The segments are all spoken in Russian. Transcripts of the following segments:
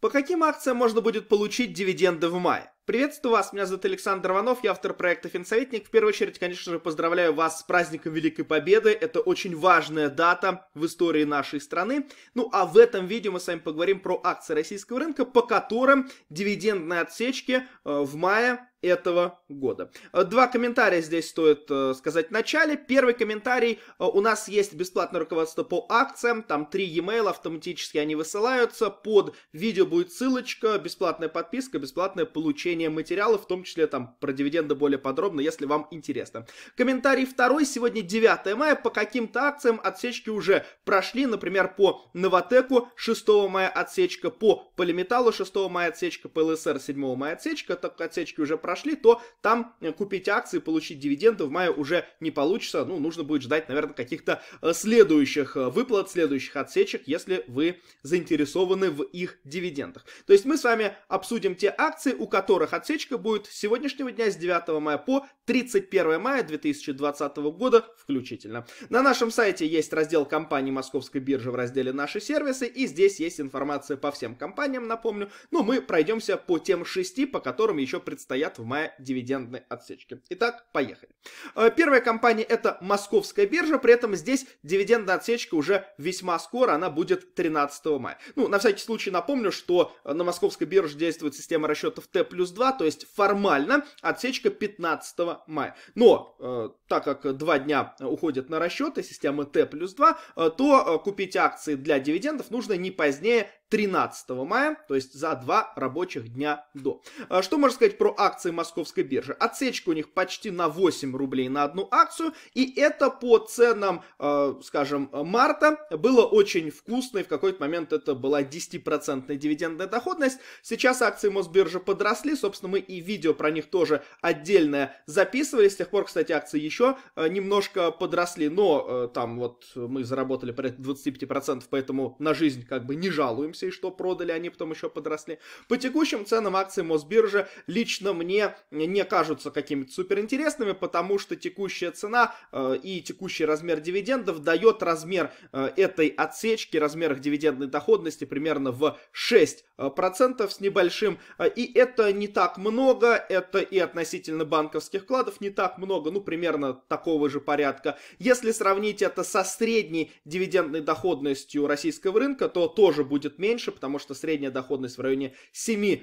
По каким акциям можно будет получить дивиденды в мае? Приветствую вас, меня зовут Александр Иванов, я автор проекта «Финсоветник». В первую очередь, конечно же, поздравляю вас с праздником Великой Победы. Это очень важная дата в истории нашей страны. Ну а в этом видео мы с вами поговорим про акции российского рынка, по которым дивидендные отсечки э, в мае этого года. Э, два комментария здесь стоит э, сказать в начале. Первый комментарий. У нас есть бесплатное руководство по акциям. Там три e-mail автоматически они высылаются. Под видео будет ссылочка, бесплатная подписка, бесплатное получение обновлением материала, в том числе там про дивиденды более подробно, если вам интересно. Комментарий второй. Сегодня 9 мая. По каким-то акциям отсечки уже прошли. Например, по Новотеку 6 мая отсечка, по Полиметаллу 6 мая отсечка, по ЛСР 7 мая отсечка. Так отсечки уже прошли, то там э, купить акции, получить дивиденды в мае уже не получится. Ну, нужно будет ждать, наверное, каких-то э, следующих э, выплат, следующих отсечек, если вы заинтересованы в их дивидендах. То есть мы с вами обсудим те акции, у которых которых отсечка будет с сегодняшнего дня с 9 мая по 31 мая 2020 года включительно. На нашем сайте есть раздел компании Московской биржи в разделе «Наши сервисы», и здесь есть информация по всем компаниям, напомню, но ну, мы пройдемся по тем шести, по которым еще предстоят в мае дивидендные отсечки. Итак, поехали. Э, первая компания это Московская биржа, при этом здесь дивидендная отсечка уже весьма скоро, она будет 13 мая. Ну, на всякий случай напомню, что на Московской бирже действует система расчетов Т плюс 2, Рождества, то есть формально отсечка 15 мая. Но э, так как два дня уходят на расчеты системы Т плюс 2, э, то э, купить акции для дивидендов нужно не позднее 13 мая, то есть за два рабочих дня до. Э, что можно сказать про акции московской биржи? Отсечка у них почти на 8 рублей на одну акцию, и это по ценам, э, скажем, марта было очень вкусно, и в какой-то момент это была 10% дивидендная доходность. Сейчас акции Мосбиржи подросли, собственно, мы и видео про них тоже отдельное записывали, с тех пор, кстати, акции еще э, немножко подросли, но э, там вот мы заработали порядка 25%, поэтому на жизнь как бы не жалуемся, и что продали они, потом еще подросли. По текущим ценам акции Мосбиржи лично мне не кажутся какими-то суперинтересными, потому что текущая цена э, и текущий размер дивидендов дает размер этой отсечки, размер их дивидендной доходности примерно в 6% с небольшим, и это не так много, это и относительно банковских вкладов не так много, ну, примерно такого же порядка. Если сравнить это со средней дивидендной доходностью российского рынка, то тоже будет меньше, потому что средняя доходность в районе 7%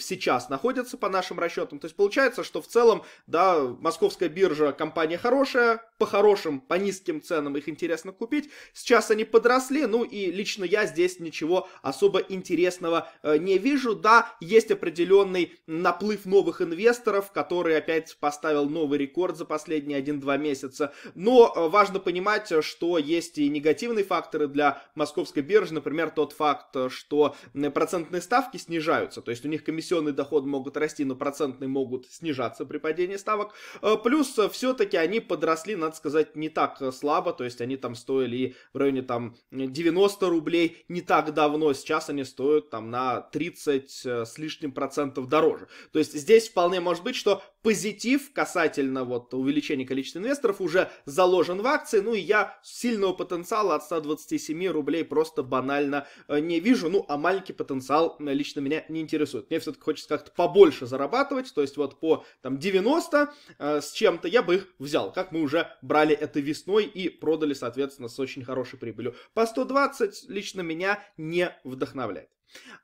сейчас находится по нашим расчетам. То есть получается, что в целом, да, московская биржа компания хорошая, по хорошим, по низким ценам их интересно купить. Сейчас они подросли, ну и лично я здесь ничего особо интересного э, не вижу. Да, есть определенный новый наплыв новых инвесторов, который опять поставил новый рекорд за последние 1-2 месяца. Но э, важно понимать, что есть и негативные факторы для московской биржи, например, тот факт, что процентные ставки снижаются, то есть у них комиссионный доход могут расти, но процентные могут снижаться при падении ставок. Э, плюс все-таки они подросли, надо сказать, не так слабо, то есть они там стоили и в районе там 90 рублей не так давно, сейчас они стоят там на 30 э, с лишним процентов дороже дороже. То есть здесь вполне может быть, что позитив касательно вот увеличения количества инвесторов уже заложен в акции, ну и я сильного потенциала от 127 рублей просто банально э, не вижу, ну а маленький потенциал э, лично меня не интересует. Мне все-таки хочется как-то побольше зарабатывать, то есть вот по там 90 э, с чем-то я бы их взял, как мы уже брали это весной и продали, соответственно, с очень хорошей прибылью. По 120 лично меня не вдохновляет.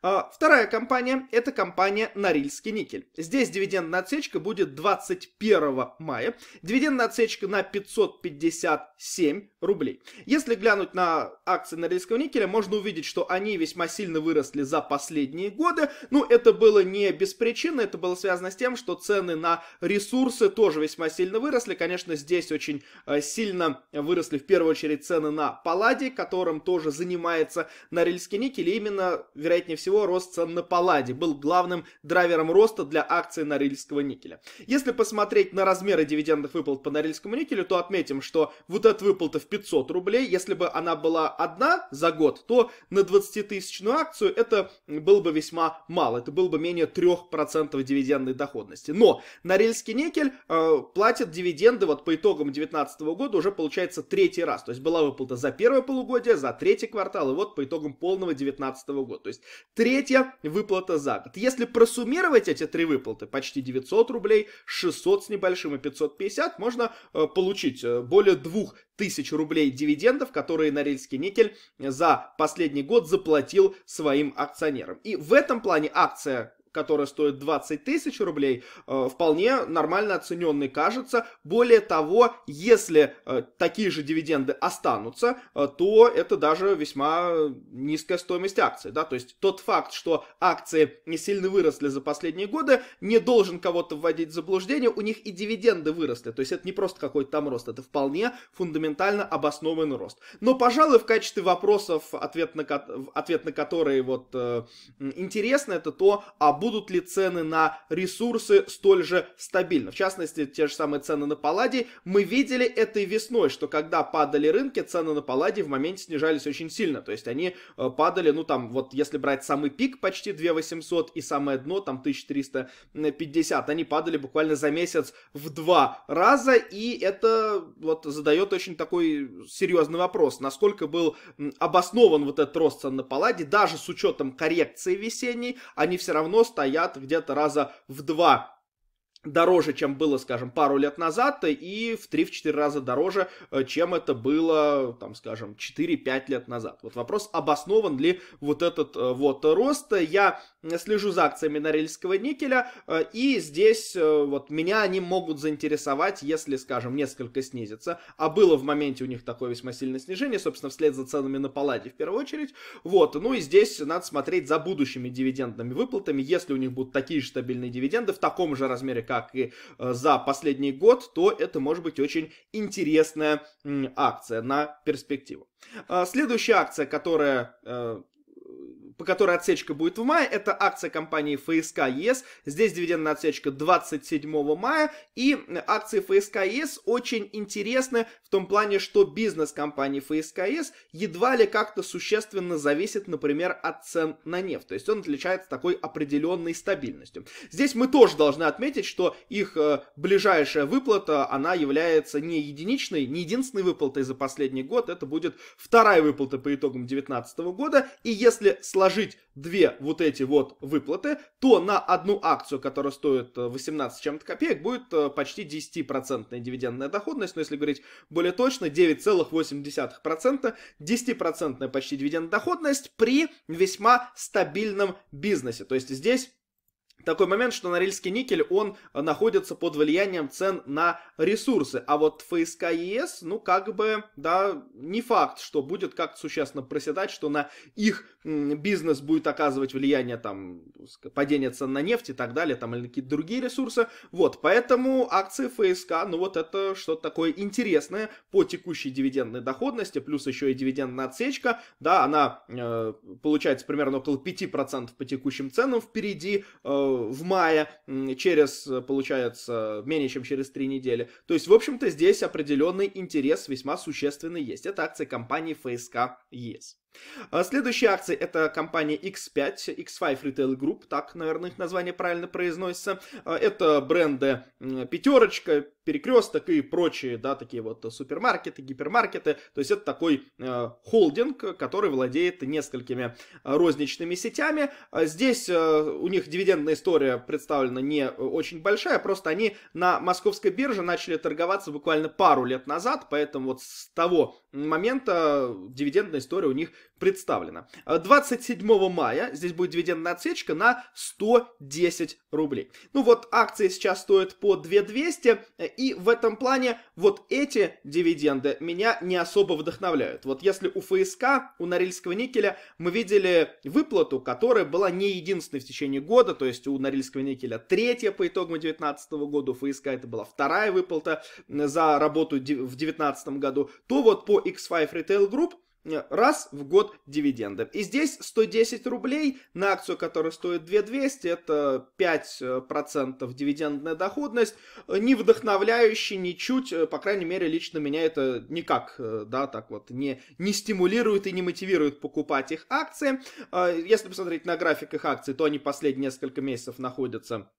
А, вторая компания – это компания «Норильский никель». Здесь дивидендная отсечка будет 21 мая. Дивидендная отсечка на 557 рублей. Если глянуть на акции норильского никеля, можно увидеть, что они весьма сильно выросли за последние годы. Ну, это было не без причины, это было связано с тем, что цены на ресурсы тоже весьма сильно выросли. Конечно, здесь очень э, сильно выросли в первую очередь цены на палладий, которым тоже занимается норильский никель. И именно, вероятнее всего, рост цен на палладий был главным драйвером роста для акций норильского никеля. Если посмотреть на размеры дивидендных выплат по норильскому никелю, то отметим, что вот эта выплата в 500 рублей. Если бы она была одна за год, то на 20-тысячную акцию это было бы весьма мало. Это было бы менее 3% дивидендной доходности. Но Норильский никель э, платит дивиденды вот по итогам 2019 года уже получается третий раз. То есть была выплата за первое полугодие, за третий квартал и вот по итогам полного 2019 года. То есть третья выплата за год. Если просуммировать эти три выплаты, почти 900 рублей, 600 с небольшим и 550, можно э, получить э, более двух тысяч рублей дивидендов, которые Норильский никель за последний год заплатил своим акционерам. И в этом плане акция которая стоит 20 тысяч рублей, э, вполне нормально оцененный кажется. Более того, если э, такие же дивиденды останутся, э, то это даже весьма низкая стоимость акции Да? То есть тот факт, что акции не сильно выросли за последние годы, не должен кого-то вводить в заблуждение, у них и дивиденды выросли. То есть это не просто какой-то там рост, это вполне фундаментально обоснованный рост. Но, пожалуй, в качестве вопросов, ответ на, ответ на которые вот, интересно, это то, а будут ли цены на ресурсы столь же стабильны. В частности, те же самые цены на палладий. Мы видели этой весной, что когда падали рынки, цены на палладий в моменте снижались очень сильно. То есть они э, падали, ну там, вот если брать самый пик, почти 2800 и самое дно, там 1350, они падали буквально за месяц в два раза, и это вот задает очень такой серьезный вопрос, насколько был обоснован вот этот рост цен на палладий, даже с учетом коррекции весенней, они все равно стоят где-то раза в два дороже, чем было, скажем, пару лет назад, и в 3-4 раза дороже, э, чем это было, там, скажем, 4-5 лет назад. Вот вопрос, обоснован ли вот этот э, вот рост. Я слежу за акциями Норильского никеля, э, и здесь вот меня они могут заинтересовать, если, скажем, несколько снизится, а было в моменте у них такое весьма сильное снижение, собственно, вслед за ценами на палладе в первую очередь. Вот, ну и здесь надо смотреть за будущими дивидендными выплатами, если у них будут такие же стабильные дивиденды в таком же размере, как как и э, за последний год, то это может быть очень интересная акция на перспективу. А, следующая акция, которая э, по которой отсечка будет в мае, это акция компании ФСК ЕС. Здесь дивидендная отсечка 27 мая. И акции ФСК ЕС очень интересны в том плане, что бизнес компании ФСК ЕС едва ли как-то существенно зависит, например, от цен на нефть. То есть он отличается такой определенной стабильностью. Здесь мы тоже должны отметить, что их э, ближайшая выплата, она является не единичной, не единственной выплатой за последний год. Это будет вторая выплата по итогам 2019 года. И если сложить сложить две вот эти вот выплаты, то на одну акцию, которая стоит 18 э, чем-то копеек, будет э, почти 10% дивидендная доходность, но если говорить более точно, 9,8%, 10% почти дивидендная доходность при весьма стабильном бизнесе. То есть здесь такой момент, что Норильский никель, он э, находится под влиянием цен на ресурсы. А вот ФСК ЕС, ну, как бы, да, не факт, что будет как-то существенно проседать, что на их бизнес будет оказывать влияние, там, падение цен на нефть и так далее, там, или какие-то другие ресурсы. Вот, поэтому акции ФСК, ну, вот это что-то такое интересное по текущей дивидендной доходности, плюс еще и дивидендная отсечка, да, она э, получается примерно около 5% по текущим ценам впереди, э, в мае, через, э, получается, менее чем через три недели. То есть, в общем-то, здесь определенный интерес весьма существенный есть. Это акции компании ФСК ЕС. А следующая акция это компания X5, X5 Retail Group, так, наверное, их название правильно произносится. А это бренды пятерочка, перекресток и прочие, да, такие вот супермаркеты, гипермаркеты. То есть это такой э, холдинг, который владеет несколькими э, розничными сетями. А здесь э, у них дивидендная история представлена не очень большая, просто они на московской бирже начали торговаться буквально пару лет назад, поэтому вот с того момента дивидендная история у них представлена. 27 а мая здесь будет дивидендная отсечка на 110 рублей. Ну вот акции сейчас стоят по 2200, и в этом плане вот эти дивиденды меня не особо вдохновляют. Вот если у ФСК, у Норильского никеля, мы видели выплату, которая была не единственной в течение года, то есть у Норильского никеля третья по итогам 2019 года, у ФСК это была вторая выплата за работу в 2019 году, то вот по X5 Retail Group Э, раз в год дивиденды. И здесь 110 рублей на акцию, которая стоит 2200, это 5% э, дивидендная доходность, э, не вдохновляющий ничуть, по крайней мере, лично меня это никак, да, так вот, не, не стимулирует и не мотивирует покупать их акции. Если посмотреть на график их акций, то они последние несколько месяцев находятся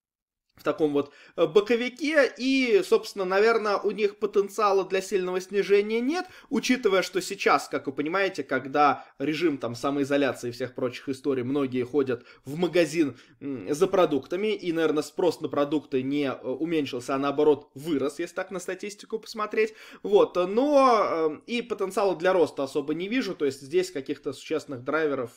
в таком вот э, боковике, и, собственно, наверное, у них потенциала для сильного снижения нет, учитывая, что сейчас, как вы понимаете, когда режим там самоизоляции и всех прочих историй, многие ходят в магазин за продуктами, и, наверное, спрос на продукты не э, уменьшился, а наоборот вырос, если так на статистику посмотреть, вот, но э, и потенциала для роста особо не вижу, то есть здесь каких-то существенных драйверов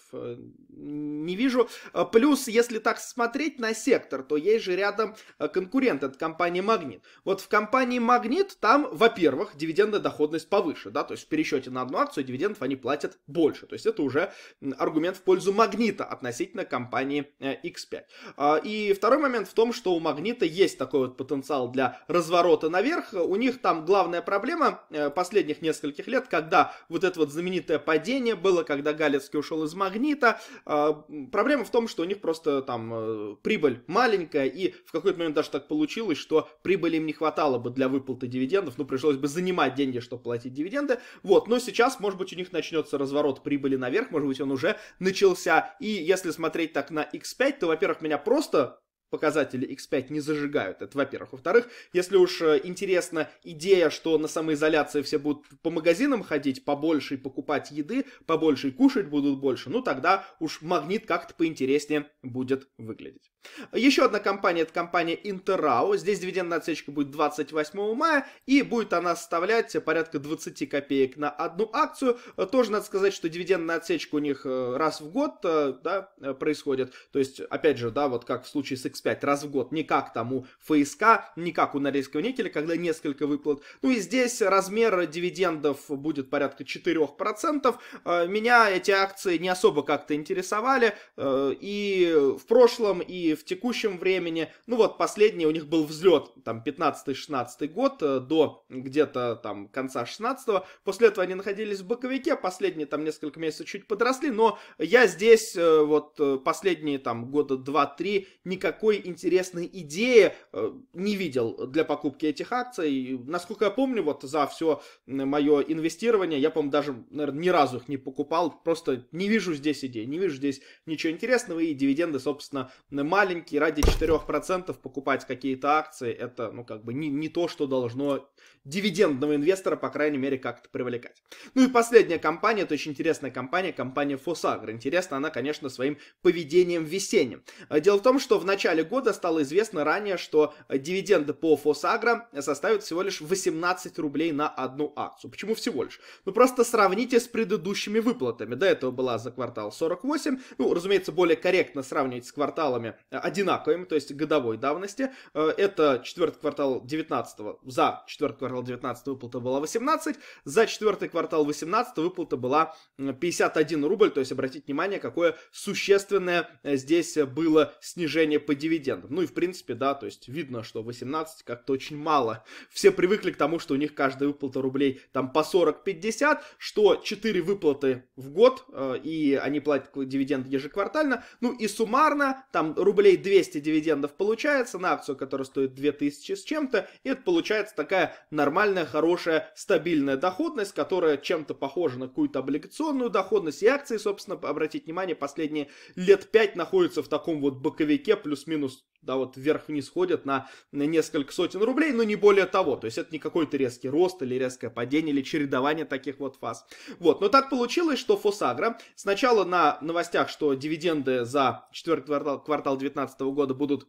не вижу, плюс, если так смотреть на сектор, то есть же рядом Э, конкурент, это компания «Магнит». Вот в компании «Магнит» там, во-первых, дивидендная доходность повыше, да, то есть в пересчете на одну акцию дивидендов они платят больше, то есть это уже аргумент в пользу «Магнита» относительно компании X5. Э, а, и второй момент в том, что у «Магнита» есть такой вот потенциал для разворота наверх, у них там главная проблема э, последних нескольких лет, когда вот это вот знаменитое падение было, когда Галецкий ушел из «Магнита», а, проблема в том, что у них просто там прибыль маленькая и в какой-то момент даже так получилось, что прибыли им не хватало бы для выплаты дивидендов, ну, пришлось бы занимать деньги, чтобы платить дивиденды, вот, но сейчас, может быть, у них начнется разворот прибыли наверх, может быть, он уже начался, и если смотреть так на X5, то, во-первых, меня просто показатели X5 не зажигают. Это во-первых. Во-вторых, если уж э, интересна идея, что на самоизоляции все будут по магазинам ходить побольше и покупать еды, побольше и кушать будут больше, ну тогда уж магнит как-то поинтереснее будет выглядеть. Еще одна компания, это компания Interrao. Здесь дивидендная отсечка будет 28 мая, и будет она составлять порядка 20 копеек на одну акцию. Тоже надо сказать, что дивидендная отсечка у них э, раз в год э, да, происходит. То есть, опять же, да, вот как в случае с X 35 раз в год, не как там у ФСК, не как у норильского никеля, когда несколько выплат. Ну и здесь размер дивидендов будет порядка 4%. Э, меня эти акции не особо как-то интересовали, э, и в прошлом, и в текущем времени, ну вот последний у них был взлет, там 15-16 год, э, до где-то там конца 16-го, после этого они находились в боковике, последние там несколько месяцев чуть подросли, но я здесь вот последние там года 2-3 никакой никакой интересной идеи э, не видел для покупки этих акций. Насколько я помню, вот за все мое инвестирование, я, по-моему, даже, наверное, ни разу их не покупал. Просто не вижу здесь идеи, не вижу здесь ничего интересного. И дивиденды, собственно, маленькие. Ради 4% покупать какие-то акции, это, ну, как бы не, не то, что должно дивидендного инвестора, по крайней мере, как-то привлекать. Ну и последняя компания, это очень интересная компания, компания Фосагр. Интересна она, конечно, своим поведением весенним. Э, дело в том, что в начале начале года стало известно ранее, что дивиденды по Фосагро составят всего лишь 18 рублей на одну акцию. Почему всего лишь? Ну просто сравните с предыдущими выплатами. До этого была за квартал 48, ну разумеется более корректно сравнивать с кварталами э, одинаковыми, то есть годовой давности. Э, это четвертый квартал 19 за четвертый квартал 19 выплата была 18, за четвертый квартал 18 выплата была 51 рубль, то есть обратите внимание, какое существенное э, здесь было снижение по дивидендам дивидендов. Ну и в принципе, да, то есть видно, что 18 как-то очень мало. Все привыкли к тому, что у них каждая выплата рублей там по 40-50, что 4 выплаты в год, э, и они платят дивиденды ежеквартально. Ну и суммарно там рублей 200 дивидендов получается на акцию, которая стоит 2000 с чем-то, и это получается такая нормальная, хорошая, стабильная доходность, которая чем-то похожа на какую-то облигационную доходность, и акции, собственно, обратить внимание, последние лет 5 находятся в таком вот боковике плюс-минус плюс-минус да, вот вверх-вниз ходят на, на несколько сотен рублей, но не более того. То есть это не какой-то резкий рост или резкое падение или чередование таких вот фаз. Вот, но так получилось, что Фосагра сначала на новостях, что дивиденды за четвертый квартал, квартал 2019 года будут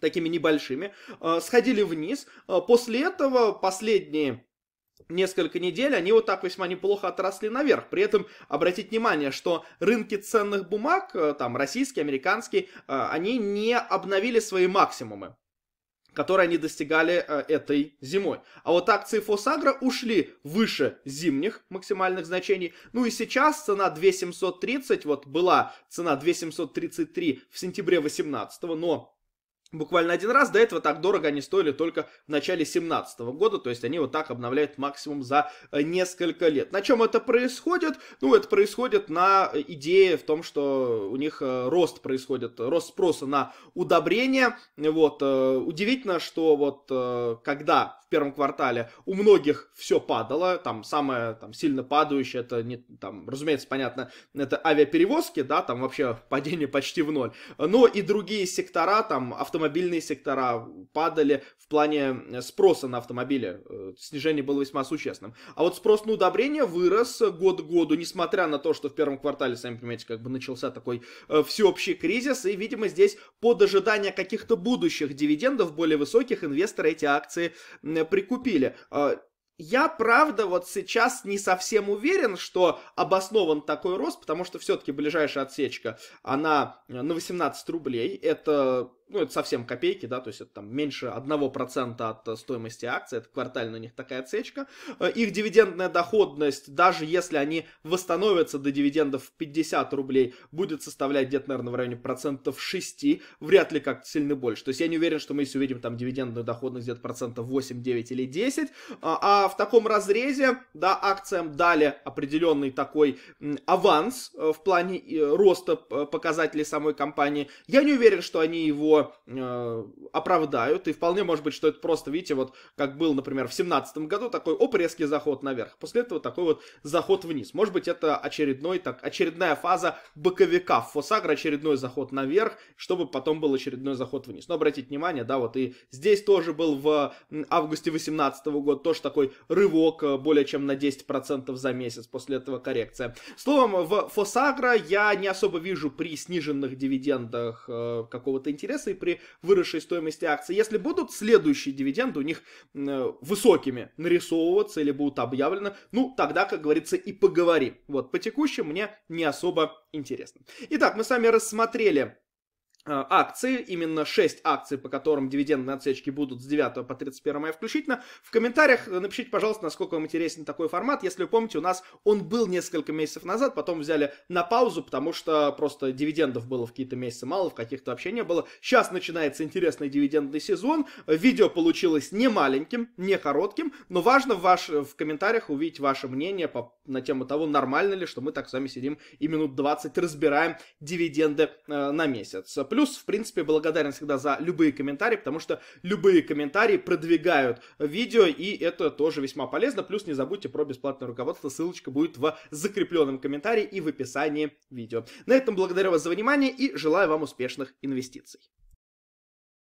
такими небольшими, э, сходили вниз. Э, после этого последние несколько недель они вот так весьма неплохо отросли наверх. При этом обратить внимание, что рынки ценных бумаг, э, там российский, американский, э, они не обновили свои максимумы которые они достигали э, этой зимой. А вот акции Фосагра ушли выше зимних максимальных значений. Ну и сейчас цена 2730, вот была цена 2733 в сентябре 18 но буквально один раз. До этого так дорого они стоили только в начале 2017 года, то есть они вот так обновляют максимум за э, несколько лет. На чем это происходит? Ну, это происходит на э, идее в том, что у них э, рост происходит, рост спроса на удобрения. Вот, удивительно, что вот когда в первом квартале у многих все падало, там самое там, сильно падающее, это не, там, разумеется, понятно, это авиаперевозки, да, там вообще падение почти в ноль, но и другие сектора, там автомобили автомобильные сектора падали в плане э, спроса на автомобили. Э, снижение было весьма существенным. А вот спрос на удобрения вырос год к году, несмотря на то, что в первом квартале, сами понимаете, как бы начался такой э, всеобщий кризис. И, видимо, здесь под ожидание каких-то будущих дивидендов более высоких инвесторы эти акции прикупили. Я, правда, вот сейчас не совсем уверен, что обоснован такой рост, потому что все-таки ближайшая отсечка, она на 18 рублей. Это ну, это совсем копейки, да, то есть это там меньше 1% от э, стоимости акции, это квартально у них такая отсечка. Э, их дивидендная доходность, даже если они восстановятся до дивидендов 50 рублей, будет составлять где-то, наверное, в районе процентов 6, вряд ли как-то сильно больше. То есть я не уверен, что мы если увидим там дивидендную доходность где-то процентов 8, 9 или 10, а, а в таком разрезе, да, акциям дали определенный такой аванс э, в плане роста показателей самой компании. Я не уверен, что они его его э, оправдают, и вполне может быть, что это просто, видите, вот как был, например, в семнадцатом году такой, оп, резкий заход наверх, после этого такой вот заход вниз. Может быть, это очередной, так, очередная фаза боковика в Фосагра, очередной заход наверх, чтобы потом был очередной заход вниз. Но обратите внимание, да, вот и здесь тоже был в августе 18 года тоже такой рывок э, более чем на 10% за месяц, после этого коррекция. Словом, в Фосагра я не особо вижу при сниженных дивидендах э, какого-то интереса, акций при выросшей стоимости акций, если будут следующие дивиденды у них э, высокими нарисовываться или будут объявлены, ну, тогда, как говорится, и поговорим. Вот, по текущему мне не особо интересно. Итак, мы с вами рассмотрели Э, акции, именно 6 акций, по которым дивидендные отсечки будут с 9 по 31 мая включительно. В комментариях э, напишите, пожалуйста, насколько вам интересен такой формат. Если вы помните, у нас он был несколько месяцев назад, потом взяли на паузу, потому что просто дивидендов было в какие-то месяцы мало, в каких-то вообще не было. Сейчас начинается интересный дивидендный сезон. Видео получилось не маленьким, не коротким, но важно ваш, в комментариях увидеть ваше мнение по, на тему того, нормально ли, что мы так с вами сидим и минут 20 разбираем дивиденды э, на месяц. Плюс, в принципе, благодарен всегда за любые комментарии, потому что любые комментарии продвигают видео, и это тоже весьма полезно. Плюс не забудьте про бесплатное руководство, ссылочка будет в закрепленном комментарии и в описании видео. На этом благодарю вас за внимание и желаю вам успешных инвестиций.